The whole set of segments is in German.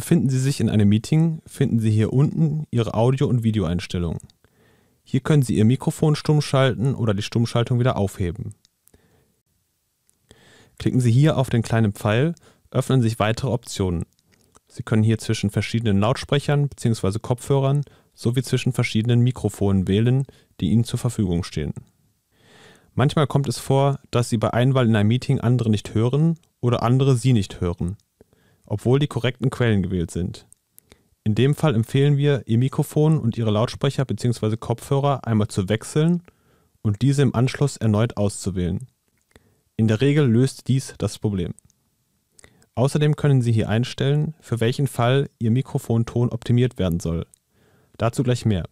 Befinden Sie sich in einem Meeting, finden Sie hier unten Ihre Audio- und Videoeinstellungen. Hier können Sie Ihr Mikrofon stumm schalten oder die Stummschaltung wieder aufheben. Klicken Sie hier auf den kleinen Pfeil, öffnen sich weitere Optionen. Sie können hier zwischen verschiedenen Lautsprechern bzw. Kopfhörern sowie zwischen verschiedenen Mikrofonen wählen, die Ihnen zur Verfügung stehen. Manchmal kommt es vor, dass Sie bei Einwahl in einem Meeting andere nicht hören oder andere Sie nicht hören obwohl die korrekten Quellen gewählt sind. In dem Fall empfehlen wir, Ihr Mikrofon und Ihre Lautsprecher bzw. Kopfhörer einmal zu wechseln und diese im Anschluss erneut auszuwählen. In der Regel löst dies das Problem. Außerdem können Sie hier einstellen, für welchen Fall Ihr Mikrofonton optimiert werden soll. Dazu gleich mehr.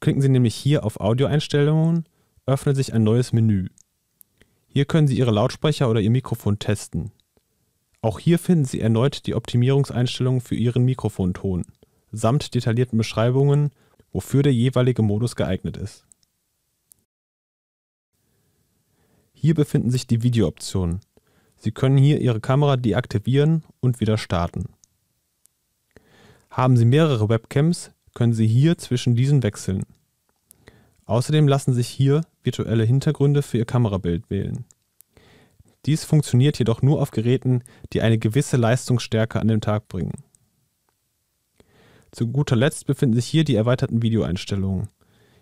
Klicken Sie nämlich hier auf Audioeinstellungen, öffnet sich ein neues Menü. Hier können Sie Ihre Lautsprecher oder Ihr Mikrofon testen. Auch hier finden Sie erneut die Optimierungseinstellungen für Ihren Mikrofonton samt detaillierten Beschreibungen, wofür der jeweilige Modus geeignet ist. Hier befinden sich die Videooptionen. Sie können hier Ihre Kamera deaktivieren und wieder starten. Haben Sie mehrere Webcams, können Sie hier zwischen diesen wechseln. Außerdem lassen sich hier virtuelle Hintergründe für Ihr Kamerabild wählen. Dies funktioniert jedoch nur auf Geräten, die eine gewisse Leistungsstärke an den Tag bringen. Zu guter Letzt befinden sich hier die erweiterten Videoeinstellungen.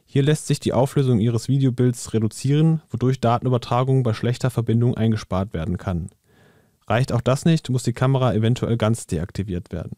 Hier lässt sich die Auflösung Ihres Videobilds reduzieren, wodurch Datenübertragung bei schlechter Verbindung eingespart werden kann. Reicht auch das nicht, muss die Kamera eventuell ganz deaktiviert werden.